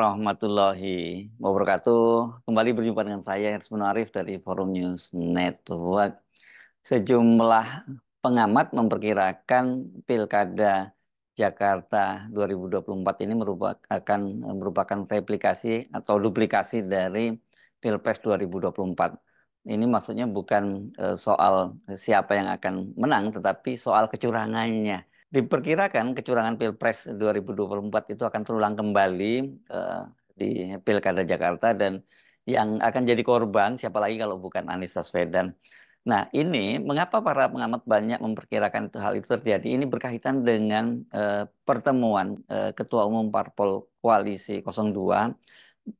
warahmatullahi wabarakatuh. Kembali berjumpa dengan saya Hersman Arif dari Forum News Network. Sejumlah pengamat memperkirakan pilkada Jakarta 2024 ini merupakan akan merupakan replikasi atau duplikasi dari Pilpres 2024. Ini maksudnya bukan eh, soal siapa yang akan menang, tetapi soal kecurangannya diperkirakan kecurangan pilpres 2024 itu akan terulang kembali uh, di pilkada Jakarta dan yang akan jadi korban siapa lagi kalau bukan Anies Baswedan. Nah ini mengapa para pengamat banyak memperkirakan itu hal itu terjadi ini berkaitan dengan uh, pertemuan uh, Ketua Umum Parpol Koalisi 02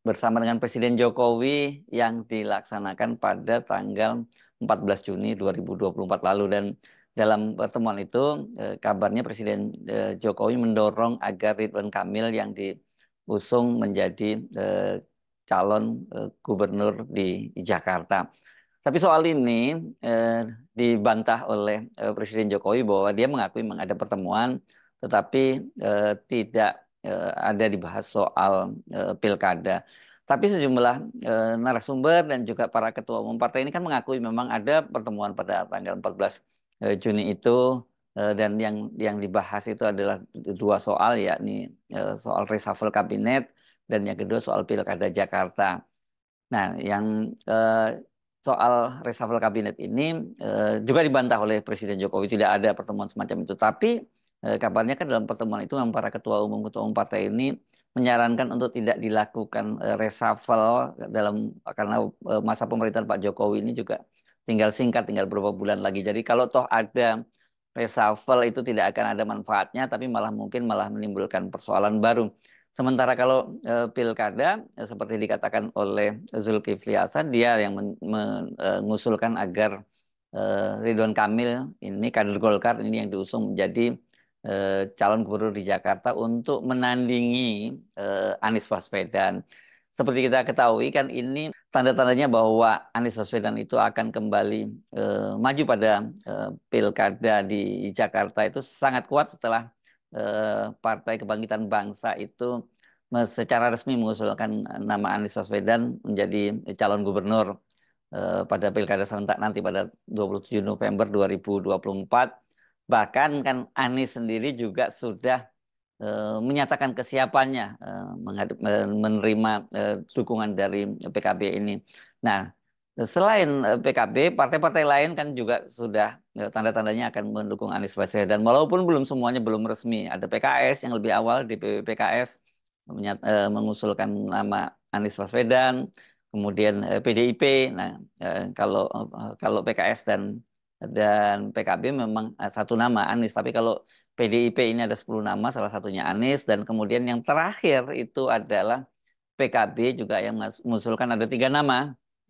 bersama dengan Presiden Jokowi yang dilaksanakan pada tanggal 14 Juni 2024 lalu dan dalam pertemuan itu eh, kabarnya Presiden eh, Jokowi mendorong agar Ridwan Kamil yang diusung menjadi eh, calon eh, gubernur di Jakarta. Tapi soal ini eh, dibantah oleh eh, Presiden Jokowi bahwa dia mengakui mengadap pertemuan, tetapi eh, tidak eh, ada dibahas soal eh, pilkada. Tapi sejumlah e, narasumber dan juga para ketua umum partai ini kan mengakui memang ada pertemuan pada tanggal 14 Eh, Juni itu eh, dan yang yang dibahas itu adalah dua soal yakni eh, soal reshuffle kabinet dan yang kedua soal pilkada Jakarta. Nah, yang soal reshuffle kabinet ini juga dibantah oleh Presiden Jokowi tidak ada pertemuan semacam itu. Tapi kabarnya kan dalam pertemuan itu memang para ketua umum ketua umum partai ini menyarankan untuk tidak dilakukan reshuffle dalam karena masa pemerintahan Pak Jokowi ini juga tinggal singkat tinggal beberapa bulan lagi jadi kalau toh ada reshuffle itu tidak akan ada manfaatnya tapi malah mungkin malah menimbulkan persoalan baru sementara kalau e, pilkada e, seperti dikatakan oleh Zulkifli Hasan dia yang men, eh, mengusulkan agar e, Ridwan Kamil ini kader Golkar ini yang diusung menjadi e, calon gubernur di Jakarta untuk menandingi e, Anies Baswedan seperti kita ketahui kan ini tanda-tandanya bahwa Anies Baswedan itu akan kembali e, maju pada e, pilkada di Jakarta itu sangat kuat setelah e, Partai Kebangkitan Bangsa itu secara resmi mengusulkan nama Anies Baswedan menjadi calon gubernur e, pada pilkada serentak nanti pada 27 November 2024. Bahkan kan Anies sendiri juga sudah Eh, menyatakan kesiapannya eh, menerima eh, dukungan dari PKB ini. Nah, selain PKB, partai-partai lain kan juga sudah tanda-tandanya akan mendukung Anies Baswedan. Walaupun belum semuanya belum resmi, ada PKS yang lebih awal di PKS mengusulkan nama Anies Baswedan, kemudian PDIP. Nah, kalau kalau PKS dan dan PKB memang satu nama Anies, tapi kalau PDIP ini ada 10 nama, salah satunya Anies, dan kemudian yang terakhir itu adalah PKB juga yang mengusulkan ada tiga nama,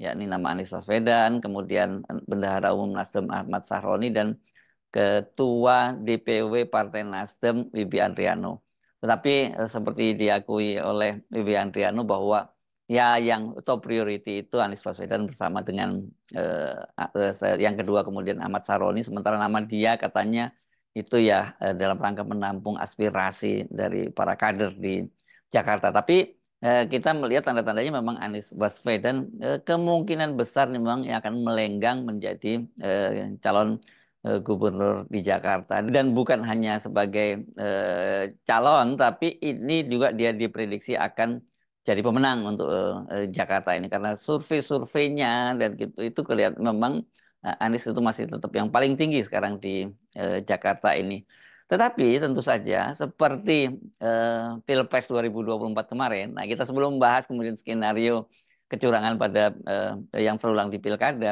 yakni nama Anies Baswedan, kemudian Bendahara Umum Nasdem Ahmad Sahroni, dan Ketua DPW Partai Nasdem Bibi Andriano. Tetapi eh, seperti diakui oleh Bibi Andriano bahwa ya yang top priority itu Anies Baswedan bersama dengan eh, eh yang kedua kemudian Ahmad Saroni, sementara nama dia katanya itu ya eh, dalam rangka menampung aspirasi dari para kader di Jakarta. Tapi eh, kita melihat tanda-tandanya memang Anies Baswedan eh, kemungkinan besar memang yang akan melenggang menjadi calon gubernur di Jakarta dan bukan hanya sebagai calon tapi ini juga dia diprediksi akan jadi pemenang untuk Jakarta ini karena survei-surveinya dan gitu itu kelihatan memang Eh, Anies itu masih tetap yang paling tinggi sekarang di eh, Jakarta ini. Tetapi tentu saja seperti eh, Pilpres 2024 kemarin, nah kita sebelum bahas kemudian skenario kecurangan pada eh, yang terulang di pilkada,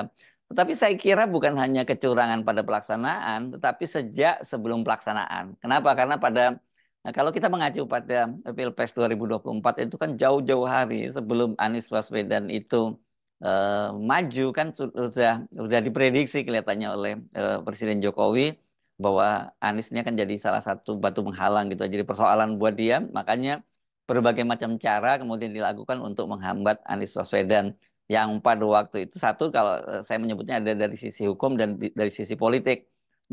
tetapi saya kira bukan hanya kecurangan pada pelaksanaan, tetapi sejak sebelum pelaksanaan. Kenapa? Karena pada nah kalau kita mengacu pada Pilpres 2024 itu kan jauh-jauh hari sebelum Anies Baswedan itu Eh, maju kan sudah sudah diprediksi kelihatannya oleh uh, Presiden Jokowi bahwa Anies ini akan jadi salah satu batu menghalang gitu jadi persoalan buat dia makanya berbagai macam cara kemudian dilakukan untuk menghambat Anies Baswedan yang pada waktu itu satu kalau eh, saya menyebutnya ada dari sisi hukum dan dari sisi politik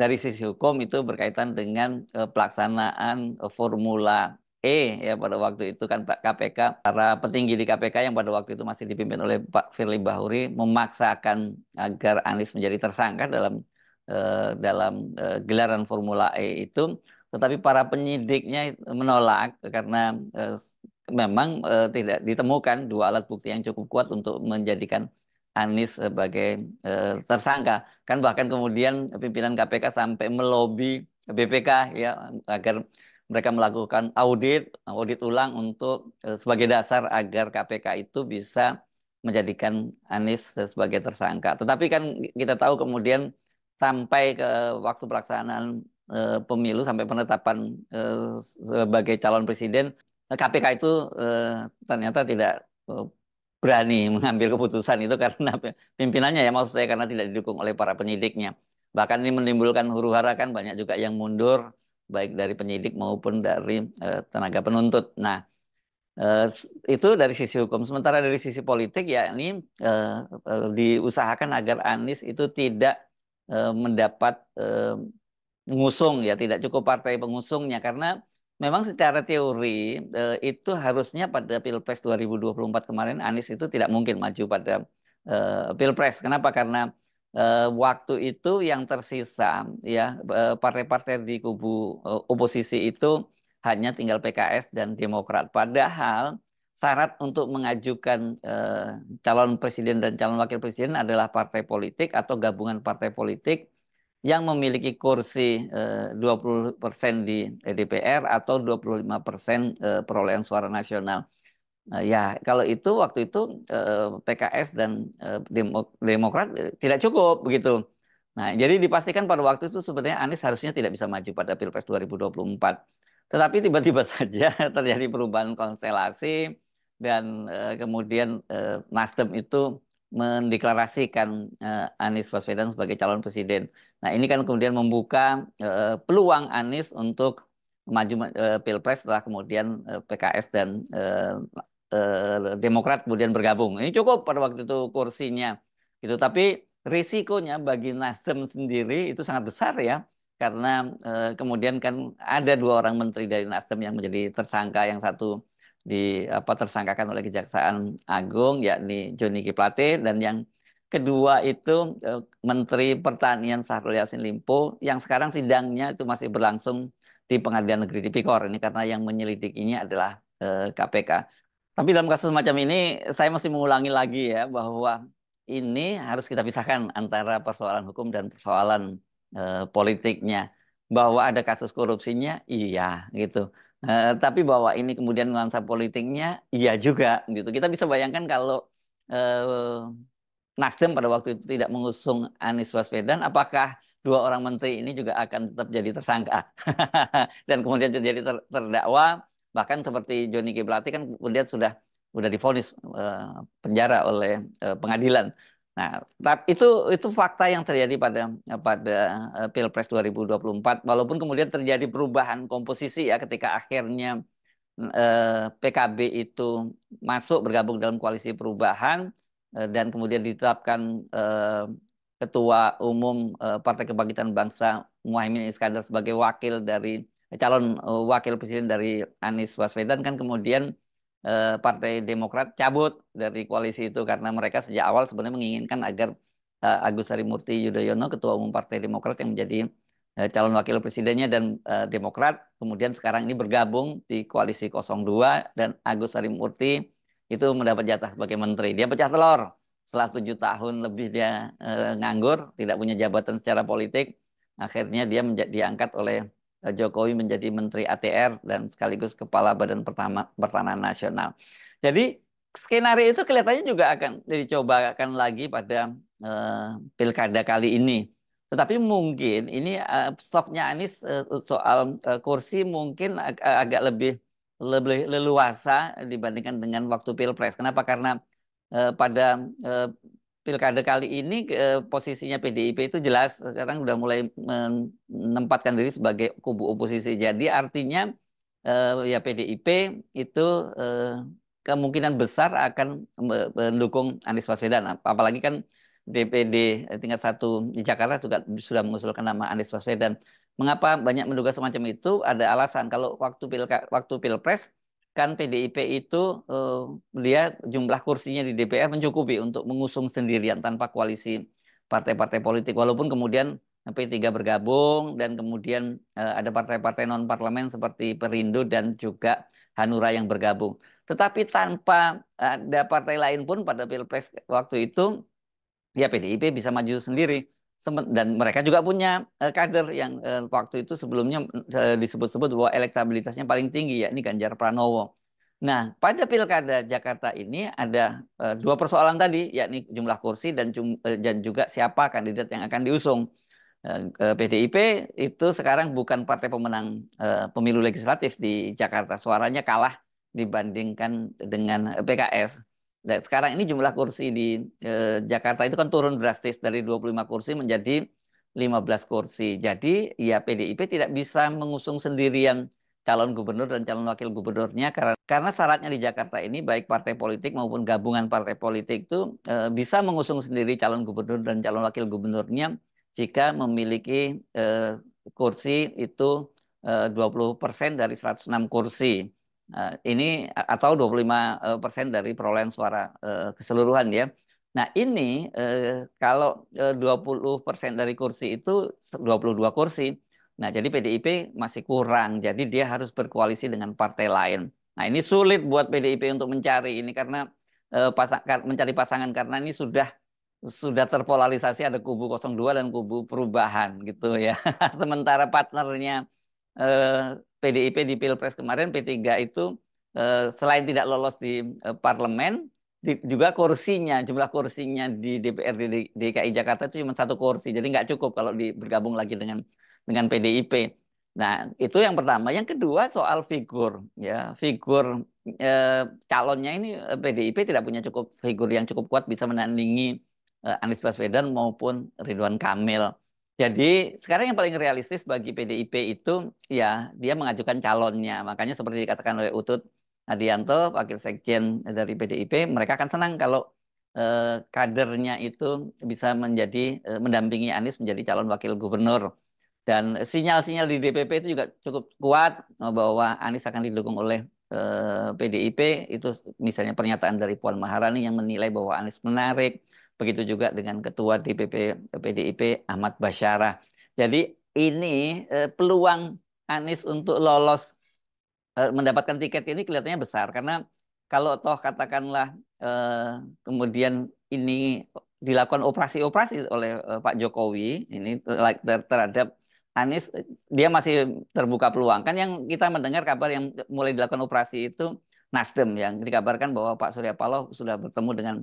dari sisi hukum itu berkaitan dengan pelaksanaan formula E ya pada waktu itu kan Pak KPK para petinggi di KPK yang pada waktu itu masih dipimpin oleh Pak Firly Bahuri memaksakan agar Anies menjadi tersangka dalam eh, dalam eh, gelaran Formula E itu tetapi para penyidiknya menolak karena eh, memang eh, tidak ditemukan dua alat bukti yang cukup kuat untuk menjadikan Anies sebagai eh, tersangka kan bahkan kemudian pimpinan KPK sampai melobi BPK ya agar mereka melakukan audit, audit ulang untuk e, sebagai dasar agar KPK itu bisa menjadikan Anies sebagai tersangka. Tetapi kan kita tahu kemudian sampai ke waktu pelaksanaan e, pemilu sampai penetapan e, sebagai calon presiden KPK itu ternyata tidak berani mengambil keputusan itu karena pimpinannya ya maksud saya karena tidak didukung oleh para penyidiknya. Bahkan ini menimbulkan huru-hara kan banyak juga yang mundur baik dari penyidik maupun dari uh, tenaga penuntut. Nah, uh, itu dari sisi hukum. Sementara dari sisi politik ya ini uh, uh, diusahakan agar Anies itu tidak uh, mendapat uh, pengusung ya, tidak cukup partai pengusungnya karena memang secara teori uh, itu harusnya pada Pilpres 2024 kemarin Anies itu tidak mungkin maju pada Pilpres. Kenapa? Karena eh, waktu itu yang tersisa ya eh, partai-partai di kubu eh, oposisi itu hanya tinggal PKS dan Demokrat. Padahal syarat untuk mengajukan eh, calon presiden dan calon wakil presiden adalah partai politik atau gabungan partai politik yang memiliki kursi eh, 20% di eh, DPR atau 25% eh, perolehan suara nasional. Eh, ya kalau itu waktu itu eh, PKS dan eh, Demokrat tidak cukup begitu. Nah, jadi dipastikan pada waktu itu sebenarnya Anies harusnya tidak bisa maju pada Pilpres 2024. Tetapi tiba-tiba saja terjadi perubahan konstelasi dan kemudian Nasdem itu mendeklarasikan Anies Baswedan sebagai calon presiden. Nah, ini kan kemudian membuka peluang Anies untuk maju Pilpres setelah kemudian PKS dan Eh, Demokrat kemudian bergabung. Ini cukup pada waktu itu kursinya. Gitu. Tapi risikonya bagi Nasdem sendiri itu sangat besar ya. Karena eh, kemudian kan ada dua orang menteri dari Nasdem yang menjadi tersangka. Yang satu di apa tersangkakan oleh Kejaksaan Agung yakni Joni Kiplate dan yang kedua itu eh, Menteri Pertanian Sahrul Yasin Limpo yang sekarang sidangnya itu masih berlangsung di Pengadilan Negeri Tipikor ini karena yang menyelidikinya adalah eh, KPK. Tapi dalam kasus macam ini, saya masih mengulangi lagi ya bahwa ini harus kita pisahkan antara persoalan hukum dan persoalan e, politiknya. Bahwa ada kasus korupsinya, iya gitu. E, tapi bahwa ini kemudian nuansa politiknya, iya juga gitu. Kita bisa bayangkan kalau e, Nasdem pada waktu itu tidak mengusung Anies Baswedan, apakah dua orang menteri ini juga akan tetap jadi tersangka dan kemudian jadi ter terdakwa bahkan seperti Joni G Plati kan kemudian sudah sudah difonis uh, penjara oleh uh, pengadilan. Nah, tapi itu itu fakta yang terjadi pada pada uh, Pilpres 2024 walaupun kemudian terjadi perubahan komposisi ya ketika akhirnya uh, PKB itu masuk bergabung dalam koalisi perubahan uh, dan kemudian ditetapkan uh, ketua umum uh, Partai Kebangkitan Bangsa Muhaimin Iskandar sebagai wakil dari calon eh, wakil presiden dari Anies Baswedan kan kemudian eh, Partai Demokrat cabut dari koalisi itu karena mereka sejak awal sebenarnya menginginkan agar eh, Agus Harimurti Yudhoyono ketua umum Partai Demokrat yang menjadi calon wakil presidennya dan Demokrat kemudian sekarang ini bergabung di koalisi 02 dan Agus Harimurti itu mendapat jatah sebagai menteri. Dia pecah telur setelah tujuh tahun lebih dia nganggur, tidak punya jabatan secara politik, akhirnya dia diangkat oleh Eh, Jokowi menjadi Menteri ATR dan sekaligus Kepala Badan Pertama, Pertanahan Nasional. Jadi skenario itu kelihatannya juga akan dicobakan lagi pada uh, pilkada kali ini. Tetapi mungkin ini uh, stoknya Anies uh, soal uh, kursi mungkin ag agak lebih lebih leluasa dibandingkan dengan waktu pilpres. Kenapa? Karena uh, pada uh, pilkada kali ini eh, posisinya PDIP itu jelas sekarang sudah mulai menempatkan diri sebagai kubu oposisi. Jadi artinya eh, ya PDIP itu eh, kemungkinan besar akan mendukung Anies Baswedan. Apalagi kan DPD tingkat satu di Jakarta juga sudah mengusulkan nama Anies Baswedan. Mengapa banyak menduga semacam itu? Ada alasan. Kalau waktu pilka, waktu pilpres kan PDIP itu eh, dia jumlah kursinya di DPR mencukupi untuk mengusung sendirian tanpa koalisi partai-partai politik walaupun kemudian P3 bergabung dan kemudian eh, ada partai-partai non parlemen seperti Perindo dan juga Hanura yang bergabung. Tetapi tanpa ada partai lain pun pada Pilpres waktu itu ya PDIP bisa maju sendiri dan mereka juga punya eh, kader yang eh, waktu itu sebelumnya eh, disebut-sebut bahwa elektabilitasnya paling tinggi yakni Ganjar Pranowo. Nah, pada pilkada Jakarta ini ada dua persoalan tadi yakni jumlah kursi dan, dan juga siapa kandidat yang akan diusung. PDIP itu sekarang bukan partai pemenang pemilu legislatif di Jakarta. Suaranya kalah dibandingkan dengan PKS. Nah, sekarang ini jumlah kursi di eh, Jakarta itu kan turun drastis dari 25 kursi menjadi 15 kursi. Jadi ya PDIP tidak bisa mengusung sendirian calon gubernur dan calon wakil gubernurnya karena karena syaratnya di Jakarta ini baik partai politik maupun gabungan partai politik itu e, bisa mengusung sendiri calon gubernur dan calon wakil gubernurnya jika memiliki e, kursi itu e, eh, 20% dari 106 kursi. Eh, ini atau 25 eh, persen dari perolehan suara eh, keseluruhan ya. Nah ini uh, kalau 20 persen dari kursi itu 22 kursi. Nah jadi PDIP masih kurang. Jadi dia harus berkoalisi dengan partai lain. Nah ini sulit buat PDIP untuk mencari ini karena pasang, mencari pasangan karena ini sudah sudah terpolarisasi ada kubu 02 dan kubu perubahan gitu ya. Sementara partnernya PDIP eh, di Pilpres kemarin P3 itu eh, selain tidak lolos di eh, parlemen juga kursinya jumlah kursinya di DPRD DKI Jakarta itu cuma satu kursi jadi nggak cukup kalau bergabung lagi dengan dengan PDIP nah itu yang pertama yang kedua soal figur ya figur eh, calonnya ini PDIP tidak punya cukup figur yang cukup kuat bisa menandingi eh, Anies Baswedan maupun Ridwan Kamil jadi sekarang yang paling realistis bagi PDIP itu ya dia mengajukan calonnya. Makanya seperti dikatakan oleh Utut Adianto, Wakil Sekjen dari PDIP, mereka akan senang kalau eh, kadernya itu bisa menjadi eh, mendampingi Anies menjadi calon wakil gubernur. Dan sinyal-sinyal di DPP itu juga cukup kuat eh, bahwa Anies akan didukung oleh eh, PDIP. Itu misalnya pernyataan dari Puan Maharani yang menilai bahwa Anies menarik Begitu juga dengan Ketua DPP PDIP Ahmad Basyara. Jadi ini eh, peluang Anies untuk lolos eh, mendapatkan tiket ini kelihatannya besar karena kalau toh katakanlah eh, kemudian ini dilakukan operasi-operasi oleh eh, Pak Jokowi ini ter terhadap Anies dia masih terbuka peluang kan yang kita mendengar kabar yang mulai dilakukan operasi itu Nasdem yang dikabarkan bahwa Pak Surya Paloh sudah bertemu dengan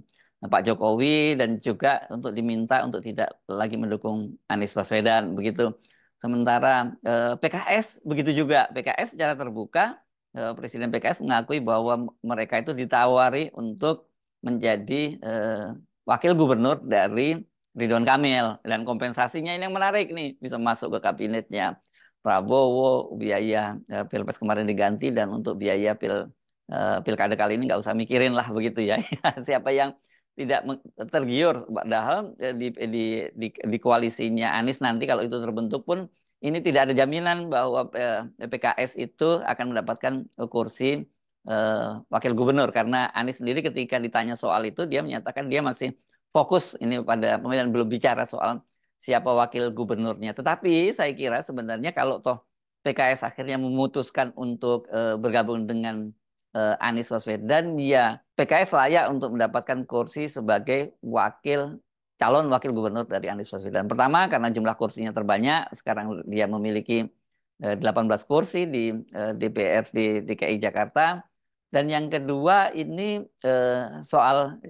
Nah, Pak Jokowi dan juga untuk diminta untuk tidak lagi mendukung Anies Baswedan begitu. Sementara eh, PKS begitu juga. PKS secara terbuka eh, Presiden PKS mengakui bahwa mereka itu ditawari untuk menjadi eh, wakil gubernur dari Ridwan Kamil dan kompensasinya ini yang menarik nih bisa masuk ke kabinetnya Prabowo biaya eh, pilpres kemarin diganti dan untuk biaya pil eh, pilkada kali ini nggak usah mikirin lah begitu ya siapa yang tidak tergiur padahal eh, di, di di di koalisinya Anies nanti kalau itu terbentuk pun ini tidak ada jaminan bahwa eh, PKS itu akan mendapatkan eh, kursi eh, wakil gubernur karena Anies sendiri ketika ditanya soal itu dia menyatakan dia masih fokus ini pada pemilihan belum bicara soal siapa wakil gubernurnya tetapi saya kira sebenarnya kalau toh PKS akhirnya memutuskan untuk eh, bergabung dengan uh, Anies Baswedan ya PKS layak untuk mendapatkan kursi sebagai wakil calon wakil gubernur dari Anies Baswedan. Pertama karena jumlah kursinya terbanyak, sekarang dia memiliki uh, eh, 18 kursi di uh, eh, DPRD DKI Jakarta. Dan yang kedua ini uh, soal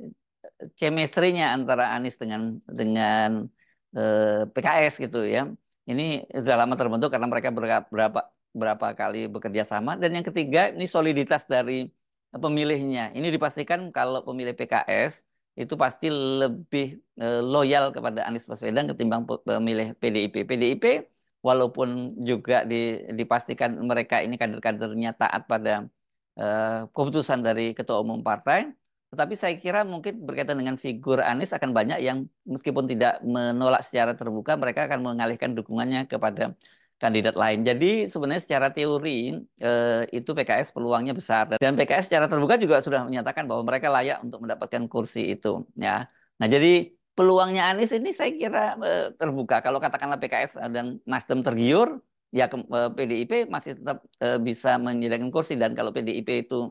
chemistry antara Anies dengan dengan uh, PKS gitu ya. Ini sudah lama terbentuk karena mereka berapa berapa kali bekerja sama dan yang ketiga ini soliditas dari pemilihnya. Ini dipastikan kalau pemilih PKS itu pasti lebih eh, loyal kepada Anies Baswedan ketimbang pemilih PDIP. PDIP walaupun juga dipastikan mereka ini kader-kadernya taat pada eh, keputusan dari ketua umum partai, tetapi saya kira mungkin berkaitan dengan figur Anies akan banyak yang meskipun tidak menolak secara terbuka, mereka akan mengalihkan dukungannya kepada kandidat lain. Jadi sebenarnya secara teori eh, itu PKS peluangnya besar dan PKS secara terbuka juga sudah menyatakan bahwa mereka layak untuk mendapatkan kursi itu ya. Nah, jadi peluangnya Anies ini saya kira eh, terbuka. Kalau katakanlah PKS dan Nasdem tergiur, ya ke, eh, PDIP masih tetap eh, bisa menyediakan kursi dan kalau PDIP itu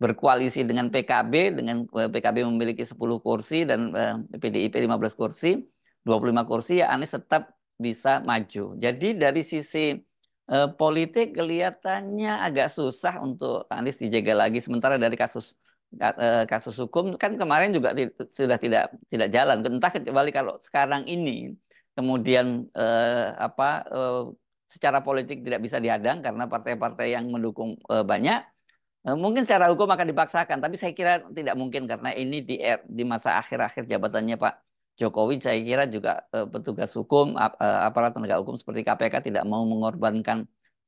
berkoalisi dengan PKB dengan eh, PKB memiliki 10 kursi dan eh, PDIP 15 kursi, 25 kursi ya Anies tetap bisa maju. Jadi dari sisi eh, politik kelihatannya agak susah untuk Anies dijaga lagi. Sementara dari kasus eh, kasus hukum kan kemarin juga sudah tidak tidak jalan. Entah kecuali kalau sekarang ini kemudian eh, apa eh, secara politik tidak bisa dihadang karena partai-partai yang mendukung eh, banyak eh, mungkin secara hukum akan dipaksakan tapi saya kira tidak mungkin karena ini di di masa akhir-akhir jabatannya Pak Jokowi saya kira juga uh, petugas hukum ap, eh, aparat penegak hukum seperti KPK tidak mau mengorbankan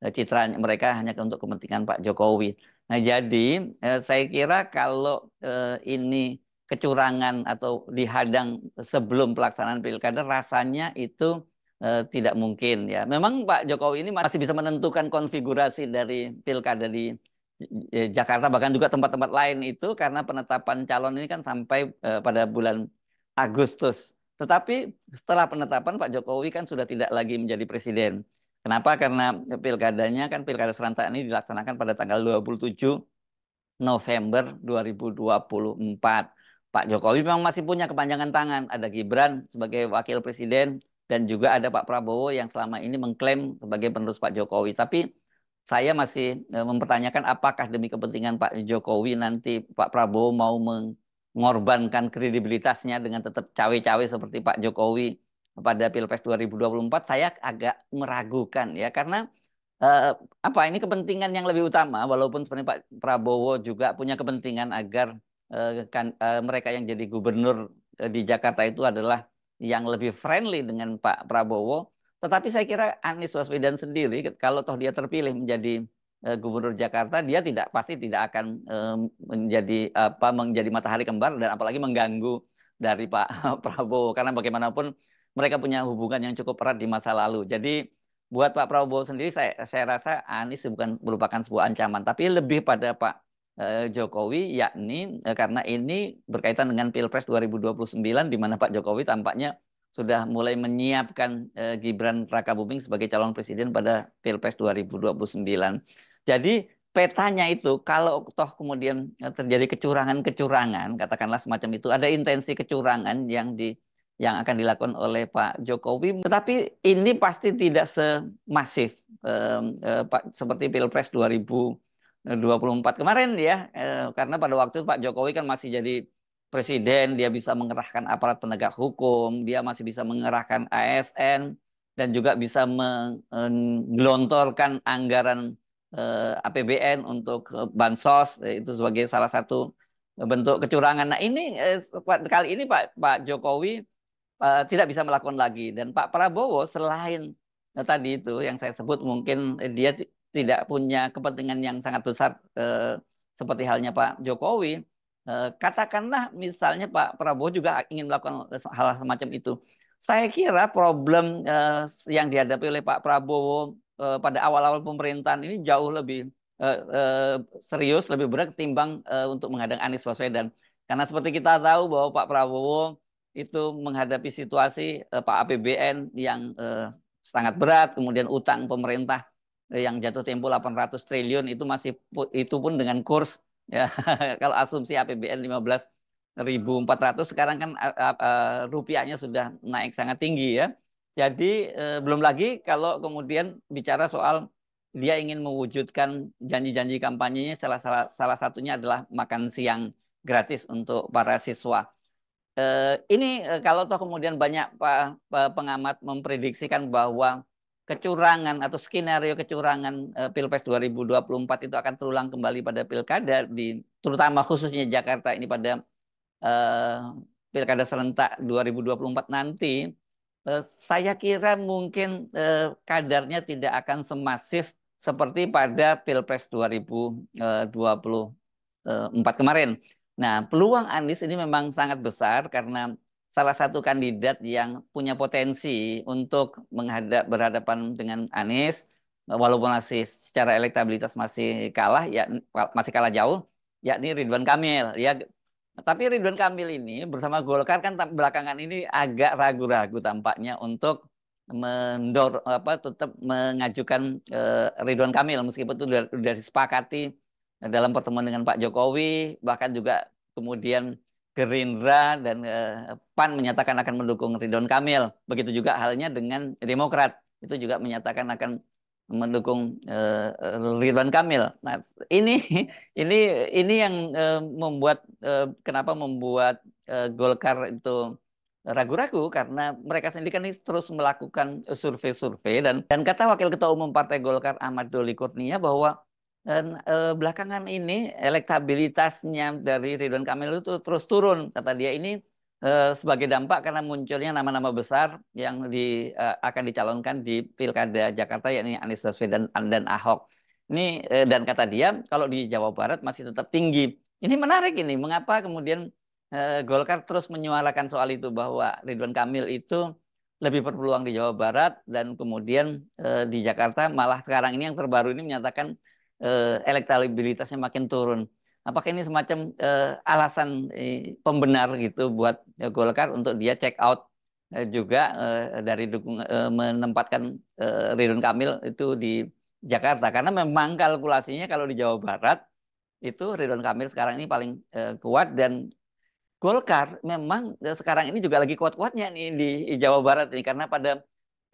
uh, eh, citra mereka hanya untuk kepentingan Pak Jokowi. Nah, jadi uh, saya kira kalau uh, ini kecurangan atau dihadang sebelum pelaksanaan pilkada rasanya itu uh, tidak mungkin ya. Memang Pak Jokowi ini masih bisa menentukan konfigurasi dari pilkada di Jakarta bahkan juga tempat-tempat lain itu karena penetapan calon ini kan sampai uh, pada bulan Agustus. Tetapi setelah penetapan Pak Jokowi kan sudah tidak lagi menjadi presiden. Kenapa? Karena pilkadanya kan pilkada serentak ini dilaksanakan pada tanggal 27 November 2024. Pak Jokowi memang masih punya kepanjangan tangan. Ada Gibran sebagai wakil presiden dan juga ada Pak Prabowo yang selama ini mengklaim sebagai penerus Pak Jokowi. Tapi saya masih eh, mempertanyakan apakah demi kepentingan Pak Jokowi nanti Pak Prabowo mau meng mengorbankan kredibilitasnya dengan tetap cawe-cawe seperti Pak Jokowi pada Pilpres 2024 saya agak meragukan ya karena eh, apa ini kepentingan yang lebih utama walaupun sebenarnya Pak Prabowo juga punya kepentingan agar eh, kan, eh, mereka yang jadi gubernur eh, di Jakarta itu adalah yang lebih friendly dengan Pak Prabowo tetapi saya kira Anies Waswedan sendiri kalau toh dia terpilih menjadi Eh, gubernur Jakarta dia tidak pasti tidak akan eh, menjadi apa menjadi matahari kembar dan apalagi mengganggu dari Pak Prabowo karena bagaimanapun mereka punya hubungan yang cukup erat di masa lalu. Jadi buat Pak Prabowo sendiri saya saya rasa Anies bukan merupakan sebuah ancaman tapi lebih pada Pak eh, Jokowi yakni karena ini berkaitan dengan Pilpres 2029 di mana Pak Jokowi tampaknya sudah mulai menyiapkan Gibran Rakabuming sebagai calon presiden pada Pilpres 2029. Jadi petanya itu kalau toh kemudian eh, terjadi kecurangan-kecurangan, katakanlah semacam itu, ada intensi kecurangan yang di yang akan dilakukan oleh Pak Jokowi. Tetapi ini pasti tidak semasif eh, eh, Pak, seperti Pilpres 2024 kemarin ya, eh, karena pada waktu itu Pak Jokowi kan masih jadi presiden, dia bisa mengerahkan aparat penegak hukum, dia masih bisa mengerahkan ASN dan juga bisa menggelontorkan eh, anggaran eh, APBN untuk eh, bansos eh, itu sebagai salah satu bentuk kecurangan. Nah ini eh, kali ini Pak Pak Jokowi eh, tidak bisa melakukan lagi dan Pak Prabowo selain eh, tadi itu yang saya sebut mungkin eh, dia tidak punya kepentingan yang sangat besar eh, seperti halnya Pak Jokowi. Eh, katakanlah misalnya Pak Prabowo juga ingin melakukan eh, hal semacam itu saya kira problem yang dihadapi oleh Pak Prabowo uh, pada awal-awal pemerintahan ini jauh lebih uh, uh, serius, lebih berat ketimbang uh, untuk menghadang Anies Baswedan. Karena seperti kita tahu bahwa Pak Prabowo itu menghadapi situasi uh, Pak APBN yang uh, sangat berat, kemudian utang pemerintah yang jatuh tempo 800 triliun itu masih itu pun dengan kurs ya kalau asumsi APBN 15.400 sekarang kan uh, rupiahnya sudah naik sangat tinggi ya jadi eh, belum lagi kalau kemudian bicara soal dia ingin mewujudkan janji-janji kampanyenya salah, salah salah satunya adalah makan siang gratis untuk para siswa. Eh, ini eh, kalau toh kemudian banyak pa, pa, pengamat memprediksikan bahwa kecurangan atau skenario kecurangan eh, Pilpres 2024 itu akan terulang kembali pada pilkada di terutama khususnya Jakarta ini pada eh, pilkada serentak 2024 nanti Eh, saya kira mungkin eh, kadarnya tidak akan semasif seperti pada Pilpres 2024 eh, kemarin. Nah, peluang Anies ini memang sangat besar karena salah satu kandidat yang punya potensi untuk menghadap berhadapan dengan Anies walaupun masih secara elektabilitas masih kalah ya masih kalah jauh yakni Ridwan Kamil ya Nah, tapi Ridwan Kamil ini bersama Golkar kan belakangan ini agak ragu-ragu tampaknya untuk mendor apa tetap mengajukan uh, Ridwan Kamil meskipun itu sudah, sudah disepakati dalam pertemuan dengan Pak Jokowi bahkan juga kemudian Gerindra dan uh, PAN menyatakan akan mendukung Ridwan Kamil begitu juga halnya dengan Demokrat itu juga menyatakan akan mendukung uh, Ridwan Kamil. Nah, ini ini ini yang uh, membuat uh, kenapa membuat uh, Golkar itu ragu-ragu karena mereka sendiri kan terus melakukan survei-survei dan dan kata wakil ketua umum Partai Golkar Ahmad Doli Kurnia bahwa dan belakangan ini elektabilitasnya dari Ridwan Kamil itu terus turun kata dia ini Eh, sebagai dampak karena munculnya nama-nama besar yang di, uh, akan dicalonkan di pilkada Jakarta yakni Anies Baswedan dan Ahok. Ini uh, dan kata dia kalau di Jawa Barat masih tetap tinggi. Ini menarik ini. Mengapa kemudian uh, Golkar terus menyuarakan soal itu bahwa Ridwan Kamil itu lebih berpeluang di Jawa Barat dan kemudian uh, di Jakarta malah sekarang ini yang terbaru ini menyatakan uh, elektabilitasnya makin turun apakah ini semacam uh, alasan uh, pembenar gitu buat uh, Golkar untuk dia check out uh, juga uh, dari dukung uh, menempatkan uh, Ridwan Kamil itu di Jakarta karena memang kalkulasinya kalau di Jawa Barat itu Ridwan Kamil sekarang ini paling uh, kuat dan Golkar memang sekarang ini juga lagi kuat-kuatnya nih di, Jawa Barat ini karena pada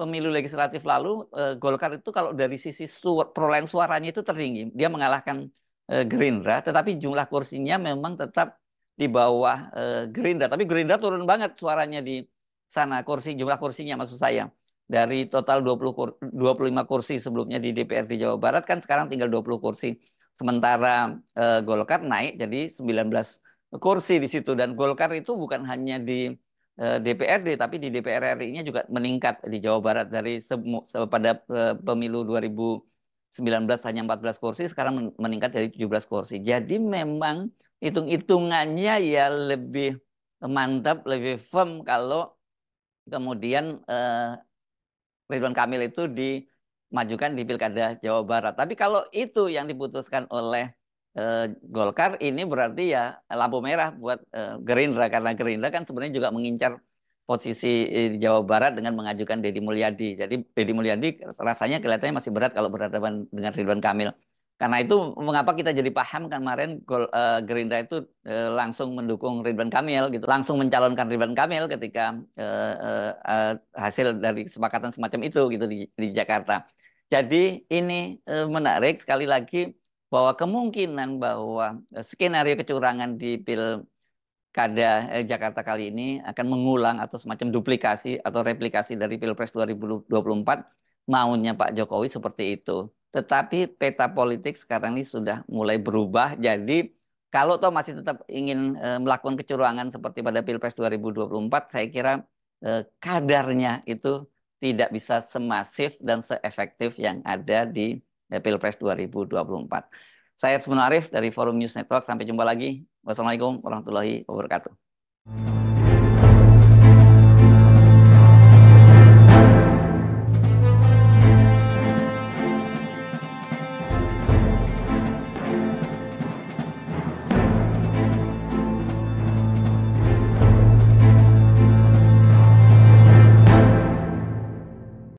pemilu legislatif lalu Golkar itu kalau dari sisi suara, perolehan suaranya itu tertinggi dia mengalahkan Eh, Gerindra, tetapi jumlah kursinya memang tetap di bawah eh, Gerindra. Tapi Gerindra turun banget suaranya di sana kursi jumlah kursinya maksud saya. Dari total 20 kur 25 kursi sebelumnya di DPRD Jawa Barat kan sekarang tinggal 20 kursi. Sementara eh, Golkar naik jadi 19 kursi di situ dan Golkar itu bukan hanya di DPRD tapi di DPR RI-nya juga meningkat di Jawa Barat dari pada pemilu 2000 19 hanya 14 kursi, sekarang meningkat dari 17 kursi. Jadi memang hitung-hitungannya ya lebih mantap, lebih firm kalau kemudian eh, Ridwan Kamil itu dimajukan di Pilkada Jawa Barat. Tapi kalau itu yang diputuskan oleh eh, Golkar, ini berarti ya lampu merah buat eh, Gerindra. Karena Gerindra kan sebenarnya juga mengincar posisi eh, di Jawa Barat dengan mengajukan Deddy Mulyadi. Jadi Deddy Mulyadi rasanya kelihatannya masih berat kalau berhadapan dengan Ridwan Kamil. Karena itu mengapa kita jadi paham kan kemarin eh, Gerindra itu eh, langsung mendukung Ridwan Kamil gitu, langsung mencalonkan Ridwan Kamil ketika hasil dari kesepakatan semacam itu gitu di, di Jakarta. Jadi ini menarik sekali lagi bahwa kemungkinan bahwa skenario kecurangan di pil Pilkada eh, Jakarta kali ini akan mengulang atau semacam duplikasi atau replikasi dari Pilpres 2024 maunya Pak Jokowi seperti itu. Tetapi peta politik sekarang ini sudah mulai berubah jadi kalau toh masih tetap ingin e, melakukan kecurangan seperti pada Pilpres 2024 saya kira e, kadarnya itu tidak bisa semasif dan seefektif yang ada di Pilpres 2024. Saya Sumun Arif dari Forum News Network. Sampai jumpa lagi. Wassalamualaikum warahmatullahi wabarakatuh.